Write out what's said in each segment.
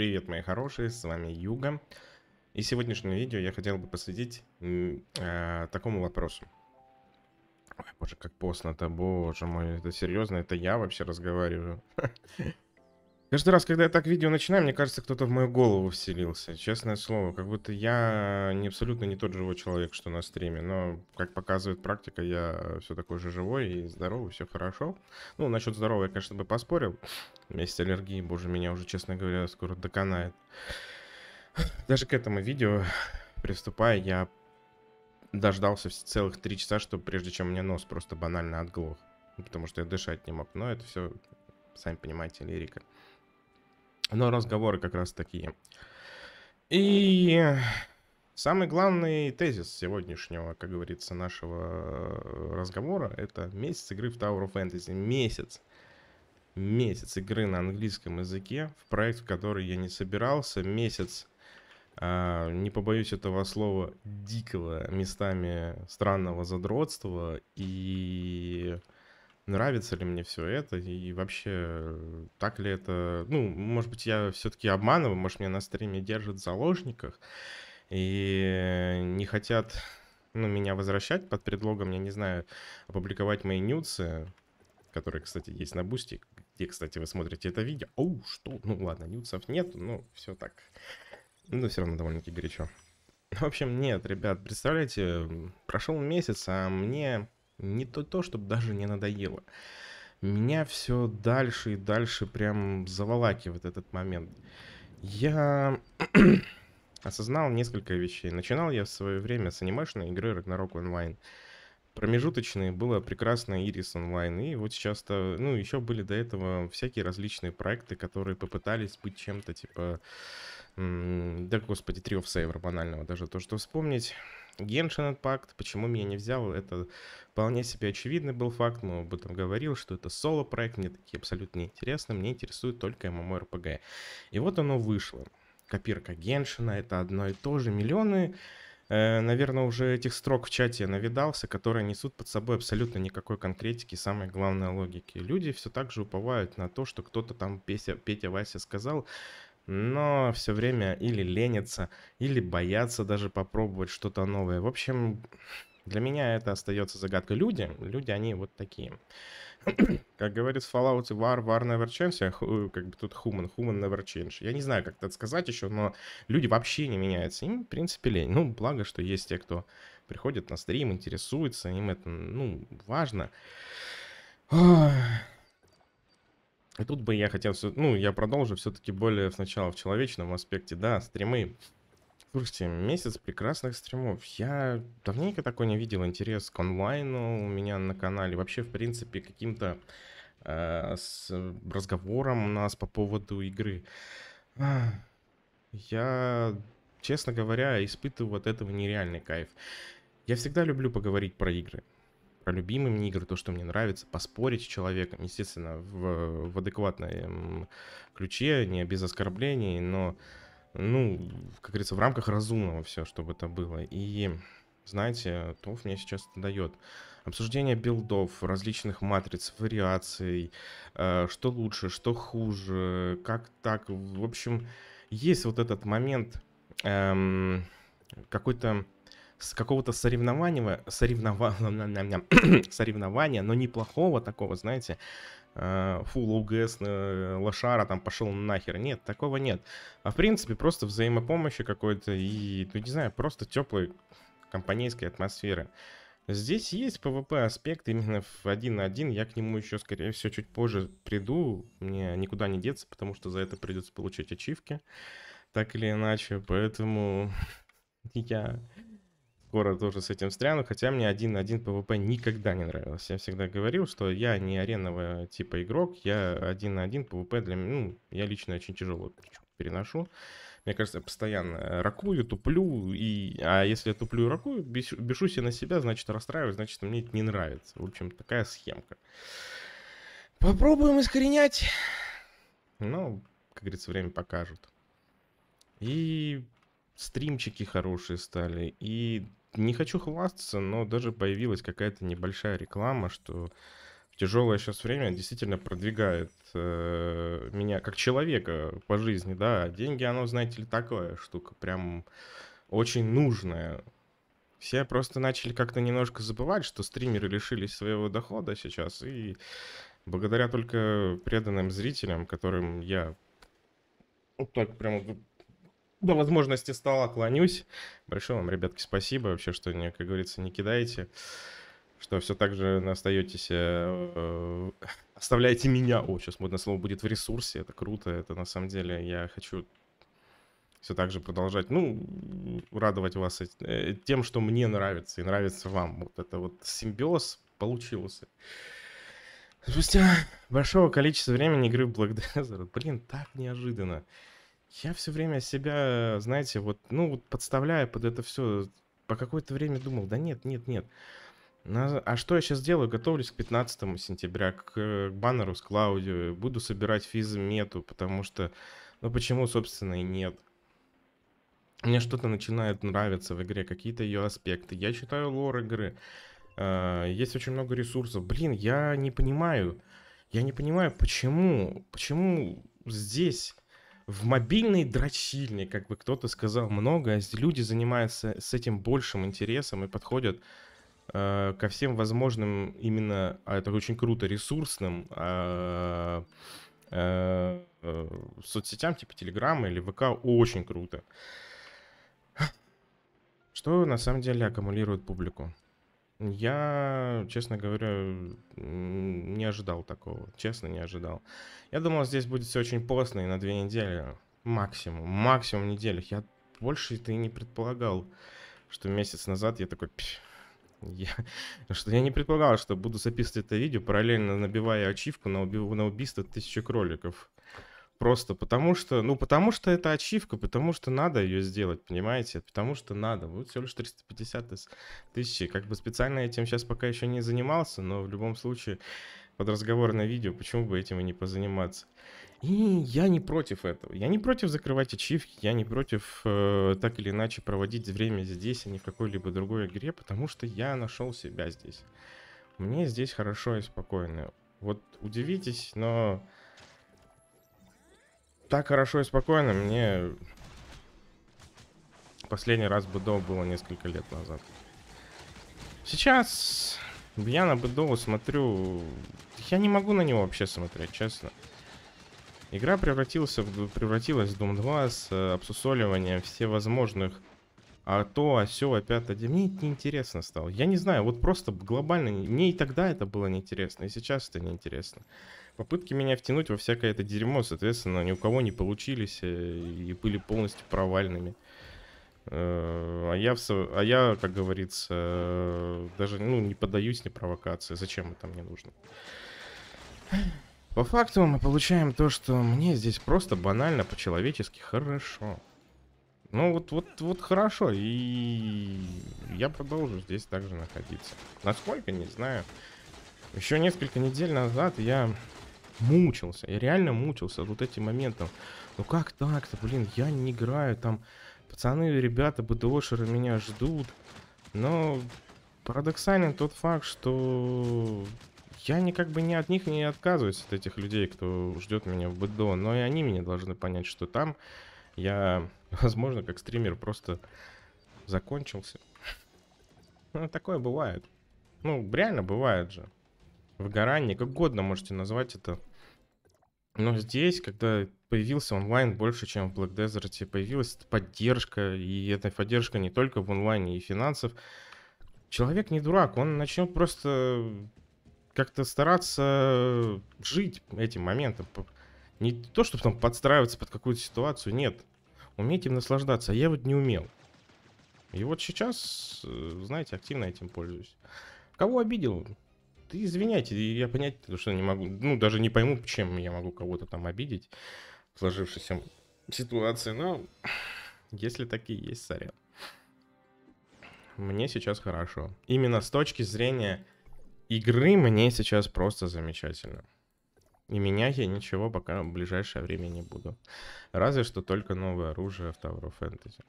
Привет, мои хорошие, с вами Юга. И сегодняшнее видео я хотел бы посвятить э, такому вопросу. Ой, боже, как постно-то, боже мой, это серьезно, это я вообще разговариваю. Каждый раз, когда я так видео начинаю, мне кажется, кто-то в мою голову вселился. Честное слово, как будто я не абсолютно не тот живой человек, что на стриме. Но, как показывает практика, я все такой же живой и здоровый, все хорошо. Ну, насчет здоровья, я, конечно, бы поспорил. У аллергии, боже, меня уже, честно говоря, скоро доконает. Даже к этому видео, приступая, я дождался целых три часа, чтобы прежде чем мне нос просто банально отглох. Потому что я дышать не мог. Но это все, сами понимаете, лирика. Но разговоры как раз такие. И самый главный тезис сегодняшнего, как говорится, нашего э, разговора, это месяц игры в Tower of Fantasy. Месяц. Месяц игры на английском языке в проект, в который я не собирался. Месяц а, не побоюсь этого слова, дикого, местами странного задротства и нравится ли мне все это и вообще так ли это... Ну, может быть, я все-таки обманываю, может, меня на стриме держат в заложниках и не хотят ну, меня возвращать под предлогом, я не знаю, опубликовать мои нюцы, которые, кстати, есть на бусте, где, кстати, вы смотрите это видео. Оу, что? Ну ладно, нюцев нет, но все так. Ну, все равно довольно-таки горячо. В общем, нет, ребят, представляете, прошел месяц, а мне не то, то чтобы даже не надоело. Меня все дальше и дальше прям заволакивает этот момент. Я осознал несколько вещей. Начинал я в свое время с анимешной игры Ragnarok Online. Промежуточные было прекрасно Iris Online, и вот сейчас-то, ну, еще были до этого всякие различные проекты, которые попытались быть чем-то типа, да господи, Tree of Saver банального, даже то, что вспомнить. Genshin пакт, почему меня не взял, это вполне себе очевидный был факт, но об этом говорил, что это соло-проект, мне такие абсолютно не интересно. мне интересует только MMORPG. И вот оно вышло. Копирка Геншина, это одно и то же, миллионы э, наверное, уже этих строк в чате навидался, которые несут под собой абсолютно никакой конкретики, самой главной логики. Люди все так же уповают на то, что кто-то там Петя, Петя Вася сказал, но все время или ленятся, или боятся даже попробовать что-то новое. В общем, для меня это остается загадкой. Люди, люди, они вот такие. как говорит в Fallout, war, war never change, а как бы тут human, human never change. Я не знаю, как это сказать еще, но люди вообще не меняются. Им, в принципе, лень. Ну, благо, что есть те, кто приходит на стрим, интересуется, им это, ну, важно. Ой. И а тут бы я хотел, все, ну, я продолжу все-таки более сначала в человечном аспекте, да, стримы. Слушайте, месяц прекрасных стримов. Я давненько такой не видел интерес к онлайну у меня на канале. Вообще, в принципе, каким-то э, с разговором у нас по поводу игры. Я, честно говоря, испытываю от этого нереальный кайф. Я всегда люблю поговорить про игры про любимые мне игры, то, что мне нравится, поспорить с человеком, естественно, в, в адекватном ключе, не без оскорблений, но, ну, как говорится, в рамках разумного все, чтобы это было. И, знаете, ТОВ мне сейчас это дает. Обсуждение билдов, различных матриц, вариаций, э, что лучше, что хуже, как так. В общем, есть вот этот момент эм, какой-то с какого-то соревнования, соревнования, соревнования, но неплохого такого, знаете, э, фу, лоугэс, э, лошара там пошел нахер. Нет, такого нет. А в принципе просто взаимопомощи какой-то и, ну не знаю, просто теплой компанейской атмосферы. Здесь есть PvP аспект именно в один на один. Я к нему еще, скорее всего, чуть позже приду. Мне никуда не деться, потому что за это придется получать ачивки. Так или иначе, поэтому я скоро тоже с этим стряну, хотя мне один на один PvP никогда не нравилось. Я всегда говорил, что я не аренового типа игрок, я один на один PvP для меня, ну, я лично очень тяжело переношу. Мне кажется, я постоянно э, ракую, туплю, и, а если я туплю и ракую, бешу, бешусь я на себя, значит расстраиваюсь, значит мне это не нравится. В общем, такая схемка. Попробуем искоренять. Ну, как говорится, время покажет. И стримчики хорошие стали, и не хочу хвастаться, но даже появилась какая-то небольшая реклама, что в тяжелое сейчас время действительно продвигает э, меня как человека по жизни, да. Деньги, оно, знаете ли, такая штука, прям очень нужная. Все просто начали как-то немножко забывать, что стримеры лишились своего дохода сейчас, и благодаря только преданным зрителям, которым я ну, вот так прямо до возможности стола клонюсь. Большое вам, ребятки, спасибо вообще, что, не, как говорится, не кидаете. Что все так же остаетесь, э, э, оставляете меня. О, сейчас модное слово будет в ресурсе. Это круто. Это на самом деле я хочу все так же продолжать, ну, радовать вас э, тем, что мне нравится и нравится вам. Вот это вот симбиоз получился. Спустя большого количества времени игры в Black Desert, блин, так неожиданно. Я все время себя, знаете, вот, ну, подставляю под это все, по какое-то время думал, да нет, нет, нет. А что я сейчас делаю? Готовлюсь к 15 сентября, э, к, баннеру с Клаудио, буду собирать физмету, потому что, ну почему, собственно, и нет. Мне что-то начинает нравиться в игре, какие-то ее аспекты. Я читаю лор игры, а, есть очень много ресурсов. Блин, я не понимаю, я не понимаю, почему, почему здесь в мобильной дрочильне, как бы кто-то сказал, много. Люди занимаются с этим большим интересом и подходят э, ко всем возможным именно, а это очень круто, ресурсным э, э, э, соцсетям, типа Телеграма или ВК, очень круто. Что на самом деле аккумулирует публику? Я, честно говоря, не ожидал такого. Честно, не ожидал. Я думал, здесь будет все очень постно и на две недели. Максимум. Максимум неделю. Я больше ты не предполагал, что месяц назад я такой... Пш, я, что я не предполагал, что буду записывать это видео, параллельно набивая ачивку на, уби, на убийство тысячи кроликов. Просто потому что, ну, потому что это ачивка, потому что надо ее сделать, понимаете? Потому что надо. Вот всего лишь 350 тысяч. Как бы специально этим сейчас пока еще не занимался, но в любом случае под разговор на видео, почему бы этим и не позаниматься. И я не против этого. Я не против закрывать ачивки, я не против э, так или иначе проводить время здесь, а не в какой-либо другой игре, потому что я нашел себя здесь. Мне здесь хорошо и спокойно. Вот удивитесь, но так хорошо и спокойно мне последний раз БДО было несколько лет назад. Сейчас я на БДО смотрю... Я не могу на него вообще смотреть, честно. Игра превратилась в, превратилась в Doom 2 с э, обсусоливанием всевозможных а то, а сё, а пятое. Мне это неинтересно стало. Я не знаю, вот просто глобально. Мне и тогда это было неинтересно, и сейчас это неинтересно попытки меня втянуть во всякое это дерьмо, соответственно, ни у кого не получились э, и были полностью провальными. Э, а я, а я, как говорится, э, даже ну, не поддаюсь на провокации. Зачем это мне нужно? По факту мы получаем то, что мне здесь просто банально по-человечески хорошо. Ну вот, вот, вот хорошо, и я продолжу здесь также находиться. Насколько, не знаю. Еще несколько недель назад я мучился, я реально мучился вот этим моментом. Ну как так-то, блин, я не играю, там пацаны, ребята, БДОшеры меня ждут. Но парадоксален тот факт, что я никак бы ни от них не отказываюсь от этих людей, кто ждет меня в БДО, но и они меня должны понять, что там я, возможно, как стример просто закончился. Ну, такое бывает. Ну, реально бывает же. Выгорание, как угодно можете назвать это. Но здесь, когда появился онлайн больше, чем в Black Desert, появилась поддержка, и эта поддержка не только в онлайне и финансов. Человек не дурак, он начнет просто как-то стараться жить этим моментом. Не то, чтобы там подстраиваться под какую-то ситуацию, нет. Уметь им наслаждаться, а я вот не умел. И вот сейчас, э, знаете, активно этим пользуюсь. Кого обидел? извиняйте, я понять, что не могу, ну, даже не пойму, чем я могу кого-то там обидеть в сложившейся ситуации, но если такие есть, сорян. Мне сейчас хорошо. Именно с точки зрения игры мне сейчас просто замечательно. И менять я ничего пока в ближайшее время не буду. Разве что только новое оружие в Tower of Fantasy.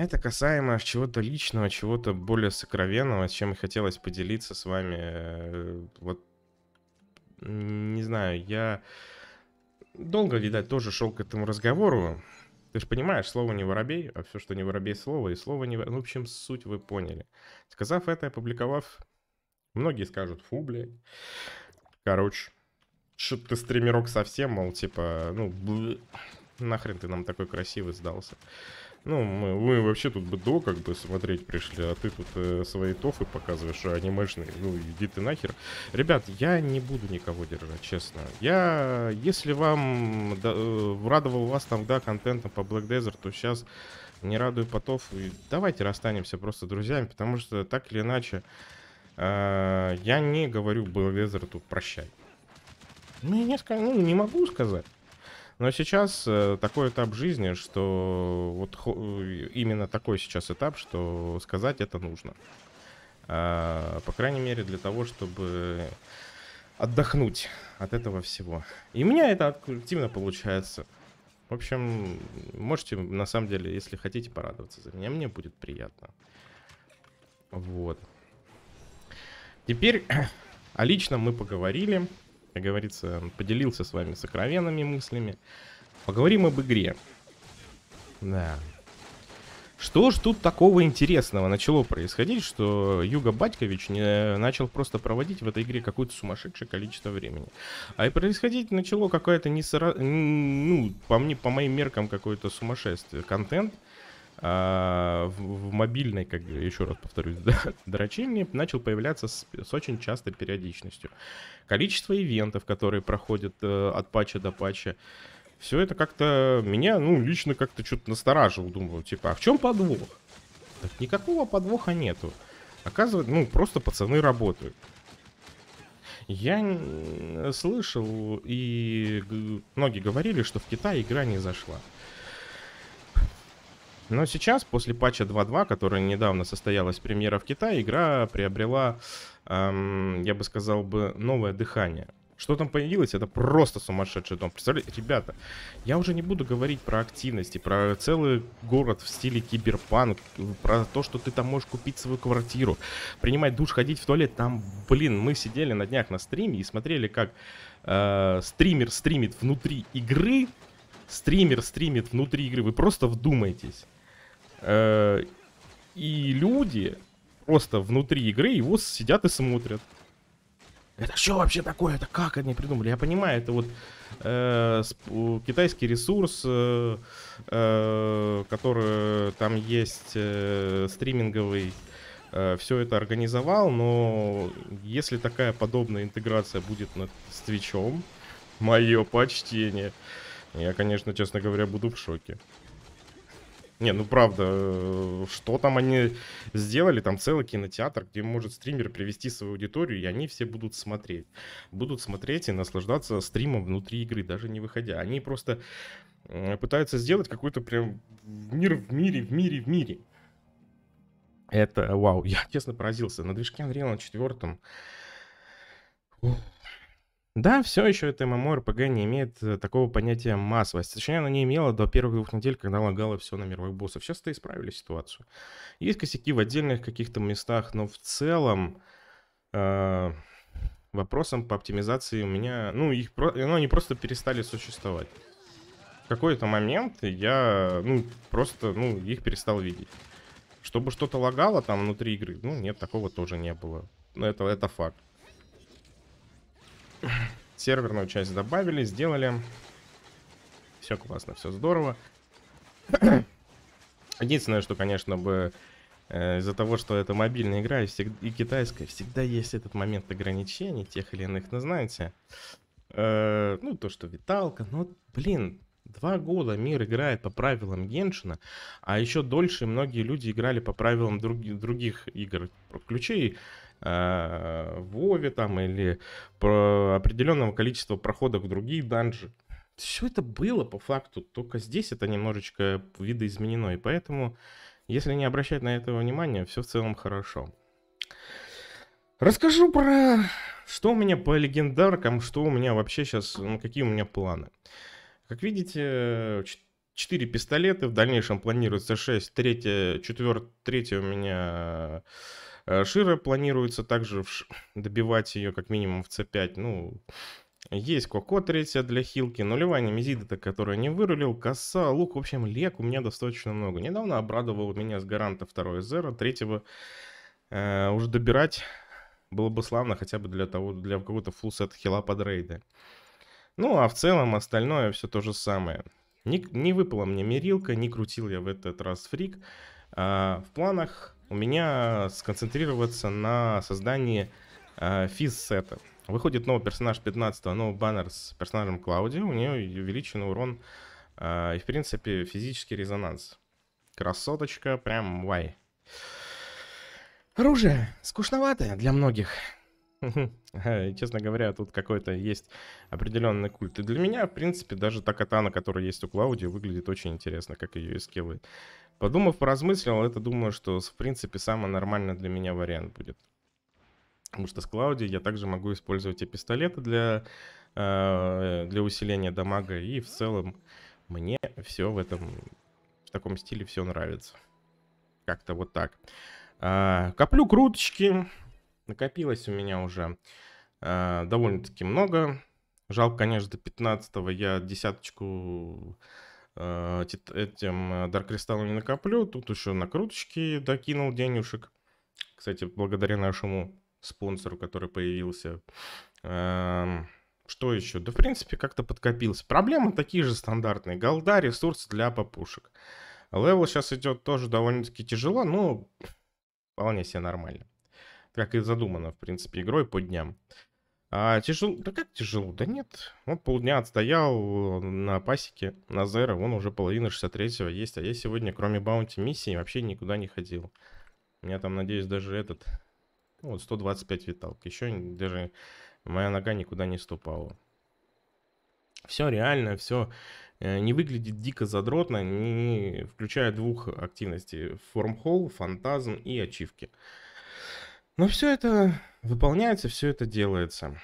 Это касаемо чего-то личного, чего-то более сокровенного, с чем хотелось поделиться с вами. Э, вот, не знаю, я долго, видать, тоже шел к этому разговору. Ты же понимаешь, слово не воробей, а все, что не воробей, слово, и слово не... Ну, в общем, суть вы поняли. Сказав это, опубликовав, многие скажут, фу, блядь. Короче, что ты стримерок совсем, мол, типа, ну, блэ, нахрен ты нам такой красивый сдался. Ну, мы, мы вообще тут до как бы смотреть пришли, а ты тут э, свои тофы показываешь, а анимешные. Ну, иди ты нахер. Ребят, я не буду никого держать, честно. Я, если вам да, э, радовал вас да контентом по Black Desert, то сейчас не радую потов. И давайте расстанемся просто друзьями, потому что так или иначе э, я не говорю Black Desert прощай. Ну, я не, ну, не могу сказать. Но сейчас э, такой этап жизни, что вот именно такой сейчас этап, что сказать это нужно. А, по крайней мере, для того, чтобы отдохнуть от этого всего. И у меня это активно получается. В общем, можете, на самом деле, если хотите порадоваться за меня, мне будет приятно. Вот. Теперь о личном мы поговорили как говорится, поделился с вами сокровенными мыслями. Поговорим об игре. Да. Что ж тут такого интересного начало происходить, что Юга Батькович не э, начал просто проводить в этой игре какое-то сумасшедшее количество времени. А и происходить начало какое-то не сра... ну, по мне, по моим меркам, какое-то сумасшествие. Контент, а, в, в мобильной, как еще раз повторюсь, дрочильне начал появляться с, с очень частой периодичностью. Количество ивентов, которые проходят э, от патча до патча, все это как-то меня, ну, лично как-то что-то настораживало, Думаю, типа, а в чем подвох? Так никакого подвоха нету. Оказывается, ну, просто пацаны работают. Я э, слышал, и многие говорили, что в Китае игра не зашла. Но сейчас, после патча 2.2, которая недавно состоялась премьера в Китае, игра приобрела, эм, я бы сказал бы, новое дыхание. Что там появилось, это просто сумасшедший дом. Представляете, ребята, я уже не буду говорить про активности, про целый город в стиле киберпанк, про то, что ты там можешь купить свою квартиру, принимать душ, ходить в туалет. Там, блин, мы сидели на днях на стриме и смотрели, как э, стример стримит внутри игры, стример стримит внутри игры. Вы просто вдумайтесь. Э, и люди просто внутри игры его сидят и смотрят. Это что вообще такое? Это как они придумали? Я понимаю, это вот э, китайский ресурс, э, э, который там есть э, стриминговый, э, все это организовал, но если такая подобная интеграция будет над, с Твичом, мое почтение. Я, конечно, честно говоря, буду в шоке. Не, ну правда, э, что там они сделали, там целый кинотеатр, где может стример привести свою аудиторию, и они все будут смотреть. Будут смотреть и наслаждаться стримом внутри игры, даже не выходя. Они просто э, пытаются сделать какой-то прям мир в мире, в мире, в мире. Это вау, я честно поразился. На движке Unreal 4 Ух да, все еще это MMORPG не имеет э, такого понятия массовость. Точнее, она не имела до первых двух недель, когда лагало все на мировых боссов. Сейчас-то исправили ситуацию. Есть косяки в отдельных каких-то местах, но в целом э, вопросом по оптимизации у меня... Ну, их про... ну, они просто перестали существовать. В какой-то момент я, ну, просто, ну, их перестал видеть. Чтобы что-то лагало там внутри игры, ну, нет, такого тоже не было. Но Это, это факт. Серверную часть добавили, сделали. Все классно, все здорово. Единственное, что, конечно, бы э, из-за того, что это мобильная игра и, всег... и китайская, всегда есть этот момент ограничений тех или иных, ну знаете, э, ну то, что Виталка, ну блин, два года мир играет по правилам Геншина, а еще дольше многие люди играли по правилам друг... других игр, ключей, в э, Вове там или про определенного количества проходов в другие данжи. Все это было по факту, только здесь это немножечко видоизменено, и поэтому, если не обращать на это внимание, все в целом хорошо. Расскажу про что у меня по легендаркам, что у меня вообще сейчас, ну, какие у меня планы. Как видите, 4 пистолета, в дальнейшем планируется 6, 3, 4, 3 у меня Э, Шира планируется также добивать ее как минимум в c5. Ну, есть Коко третья для Хилки, нулевая Мизида, которая не вырулил, коса, лук, в общем, лек у меня достаточно много. Недавно обрадовал меня с гаранта второй зера, третьего э, уже добирать было бы славно хотя бы для того, для какого-то фулсет хила под рейды. Ну, а в целом остальное все то же самое. Не, не выпала мне мерилка, не крутил я в этот раз фрик. А, в планах у меня сконцентрироваться на создании э, физ-сета. Выходит новый персонаж 15 новый баннер с персонажем Клауди, у нее увеличен урон э, и, в принципе, физический резонанс. Красоточка, прям вай. Оружие скучноватое для многих, Честно говоря, тут какой-то есть определенный культ. И для меня, в принципе, даже та катана, которая есть у Клауди, выглядит очень интересно, как ее и скиллы. Подумав, поразмыслил, это думаю, что, в принципе, самый нормальный для меня вариант будет. Потому что с Клауди я также могу использовать и пистолеты для, а, для усиления дамага. И в целом мне все в этом, в таком стиле все нравится. Как-то вот так. А, коплю круточки, накопилось у меня уже э, довольно-таки много. Жалко, конечно, до 15 я десяточку э, этим э, Dark Crystal не накоплю. Тут еще на круточки докинул денежек. Кстати, благодаря нашему спонсору, который появился. Э, что еще? Да, в принципе, как-то подкопился. Проблемы такие же стандартные. Голда, ресурс для попушек. Левел сейчас идет тоже довольно-таки тяжело, но вполне себе нормально как и задумано, в принципе, игрой по дням. А, тяжело, да как тяжело, да нет. Вот полдня отстоял на пасеке, на зеро, вон уже половина 63-го есть. А я сегодня, кроме баунти миссии, вообще никуда не ходил. У меня там, надеюсь, даже этот, ну, вот 125 виталк. Еще даже моя нога никуда не ступала. Все реально, все э, не выглядит дико задротно, не включая двух активностей. Формхолл, фантазм и ачивки. Но все это выполняется, все это делается.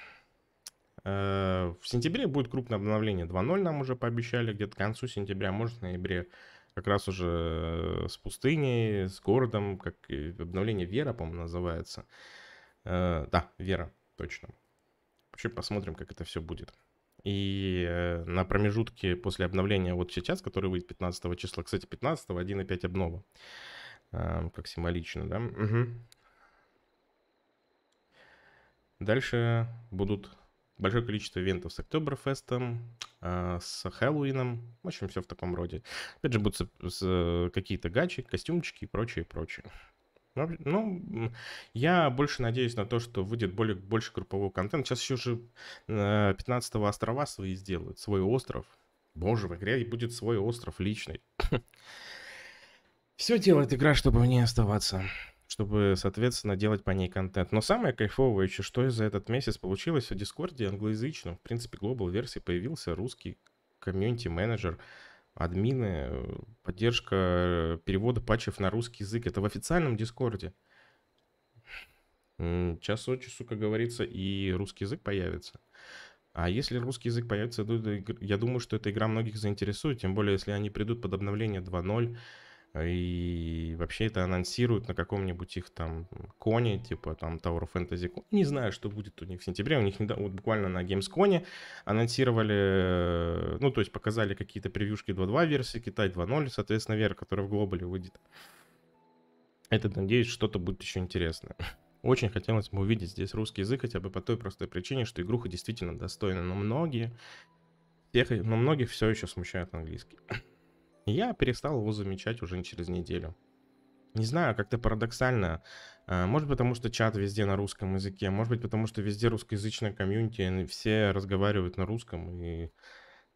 Э, в сентябре будет крупное обновление 2.0, нам уже пообещали, где-то к концу сентября, может, в ноябре, как раз уже э, с пустыней, с городом, как обновление Вера, по-моему, называется. Э, да, Вера, точно. Вообще посмотрим, как это все будет. И на промежутке после обновления вот сейчас, который выйдет 15 числа, кстати, 15 1.5 обнова, как символично, да, угу. Дальше будут большое количество ивентов с Октоберфестом, а, с Хэллоуином, в общем, все в таком роде. Опять же, будут какие-то гачи, костюмчики и прочее, прочее. Ну, ну я больше надеюсь на то, что выйдет более, больше группового контента. Сейчас еще же 15-го э, острова свои сделают, свой остров. Боже, в игре будет свой остров личный. Все делает игра, чтобы в ней оставаться чтобы, соответственно, делать по ней контент. Но самое кайфовое еще, что за этот месяц получилось в Дискорде англоязычном. В принципе, глобал версии появился русский комьюнити-менеджер, админы, поддержка э, перевода патчев на русский язык. Это в официальном Дискорде. Час от часу, как говорится, и русский язык появится. А если русский язык появится, я думаю, что эта игра многих заинтересует, тем более, если они придут под обновление 2.0, и вообще это анонсируют на каком-нибудь их там коне, типа там Tower Fantasy. Не знаю, что будет у них в сентябре. У них недавно, вот буквально на Gamescon анонсировали, э, ну, то есть показали какие-то превьюшки 2.2 версии, Китай 2.0, соответственно, Вера, которая в глобале выйдет. Это, надеюсь, что-то будет еще интересное. Очень хотелось бы увидеть здесь русский язык, хотя бы по той простой причине, что игруха действительно достойна, но многие, всех, но многих все еще смущает английский. Я перестал его замечать уже через неделю. Не знаю, как-то парадоксально. А, может потому, что чат везде на русском языке, может быть потому, что везде русскоязычная комьюнити, все разговаривают на русском, и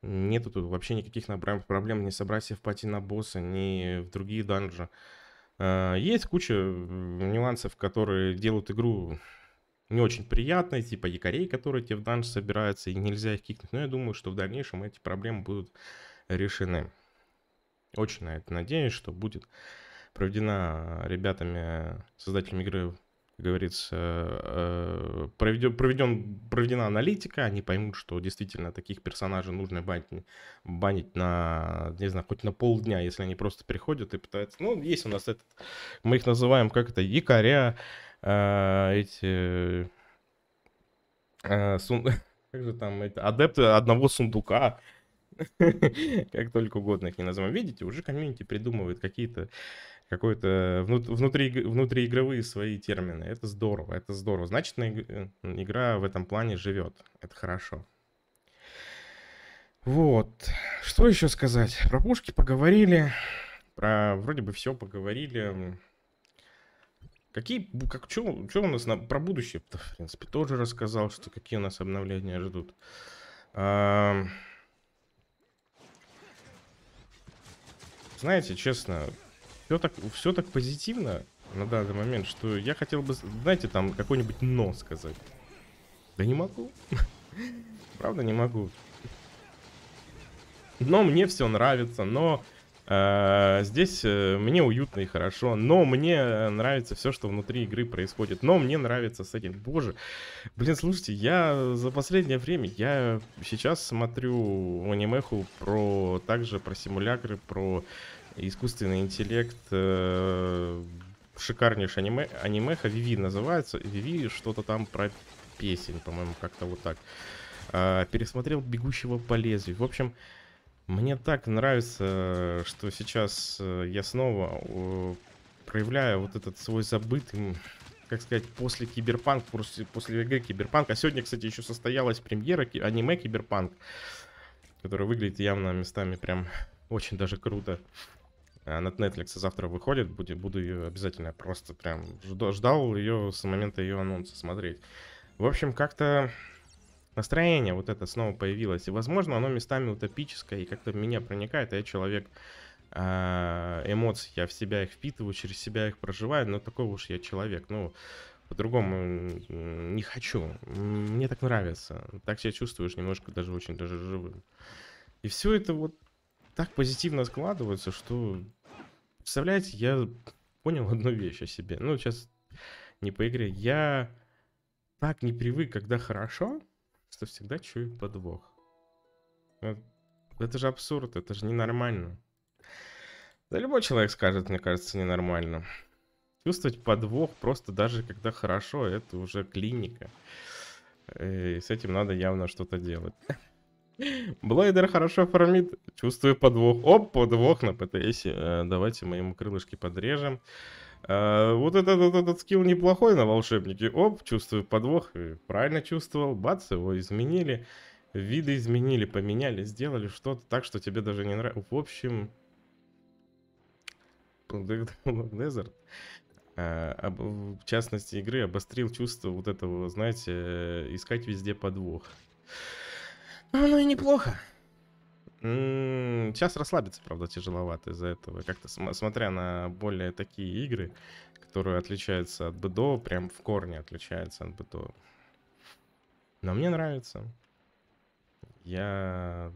нету тут вообще никаких проблем не собрать в пати на босса, ни в другие данжи. А, есть куча нюансов, которые делают игру не очень приятной, типа якорей, которые тебе в данж собираются, и нельзя их кикнуть. Но я думаю, что в дальнейшем эти проблемы будут решены. Очень на это надеюсь, что будет проведена ребятами, создателями игры, как говорится, проведен, э, проведен, проведена аналитика, они поймут, что действительно таких персонажей нужно банить, банить на, не знаю, хоть на полдня, если они просто приходят и пытаются... Ну, есть у нас этот, мы их называем как это, якоря, э, эти... Э, как же там, это, адепты одного сундука, как только угодно их не назовем. Видите, уже комьюнити придумывает какие-то какой-то внутри, внутриигровые свои термины. Это здорово, это здорово. Значит, э, игра в этом плане живет. Это хорошо. Вот. Что еще сказать? Про пушки поговорили. Про вроде бы все поговорили. Какие, как, что, у нас на, про будущее, в принципе, тоже рассказал, что какие у нас обновления ждут. А, знаете, честно, все так, все так позитивно на данный момент, что я хотел бы, знаете, там какой-нибудь но сказать. Да не могу. Правда, не могу. Но мне все нравится, но а, здесь э, мне уютно и хорошо, но мне нравится все, что внутри игры происходит. Но мне нравится сеттинг. Боже, блин, слушайте, я за последнее время, я сейчас смотрю анимеху про, также про симулякры, про искусственный интеллект, э, шикарнейшее аниме, анимеха, Виви называется, Виви что-то там про песень, по-моему, как-то вот так. А, пересмотрел «Бегущего по лезвию». В общем, мне так нравится, что сейчас э, я снова проявляю вот этот свой забытый, как сказать, после киберпанк, после, после ВГ киберпанк. А сегодня, кстати, еще состоялась премьера аниме киберпанк, которая выглядит явно местами прям очень даже круто. А на от Netflix завтра выходит, буду, буду ее обязательно просто прям ждал ее с момента ее анонса смотреть. В общем, как-то настроение вот это снова появилось. И, возможно, оно местами утопическое и как-то в меня проникает, я человек а, эмоций, я в себя их впитываю, через себя их проживаю, но такой уж я человек, ну, по-другому не хочу. Мне так нравится. Так себя чувствуешь немножко даже очень даже живым. И все это вот так позитивно складывается, что, представляете, я понял одну вещь о себе. Ну, сейчас не по игре. Я так не привык, когда хорошо, что всегда чую подвох. Э, это же абсурд, это же ненормально. Да любой человек скажет, мне кажется, ненормально. Чувствовать подвох просто даже когда хорошо, это уже клиника. Э, и с этим надо явно что-то делать. Блейдер хорошо фармит. Чувствую подвох. Оп, подвох на ПТС. Э, давайте мы ему крылышки подрежем. А, вот этот, этот, этот скилл неплохой на волшебнике. Оп, чувствую подвох. Правильно чувствовал. Бац, его изменили. Виды изменили, поменяли, сделали что-то так, что тебе даже не нравится. В общем... Desert. А, в частности игры обострил чувство вот этого, знаете, э, искать везде подвох. Ну и неплохо. Сейчас расслабиться, правда, тяжеловато из-за этого. Как-то см- смотря на более такие игры, которые отличаются от БДО, прям в корне отличаются от БДО. Но мне нравится. Я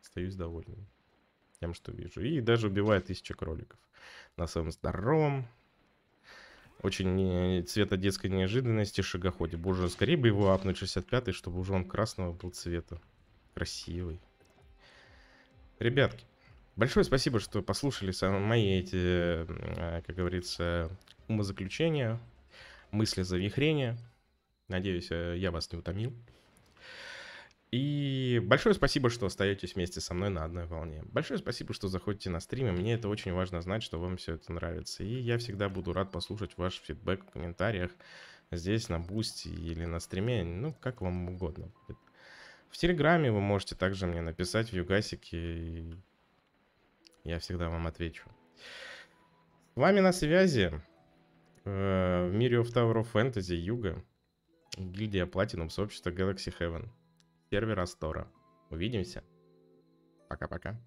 остаюсь довольным тем, что вижу. И даже убивая тысячи кроликов на своем здоровом, очень э, цвета детской неожиданности шагоходе. Боже, скорее бы его апнуть 65-й, чтобы уже он красного был цвета. Красивый. Ребятки, большое спасибо, что послушали мои эти, э, как говорится, умозаключения, мысли завихрения. Надеюсь, э, я вас не утомил. И большое спасибо, что остаетесь вместе со мной на одной волне. Большое спасибо, что заходите на стримы. Мне это очень важно знать, что вам все это нравится. И я всегда буду рад послушать ваш фидбэк в комментариях здесь, на бусте или на стриме. Ну, как вам угодно. В Телеграме вы можете также мне написать в Югасике, и я всегда вам отвечу. С вами на связи э, в мире of Tower of Fantasy Юга, гильдия Платинум сообщество Galaxy Heaven, сервер Астора. Увидимся. Пока-пока.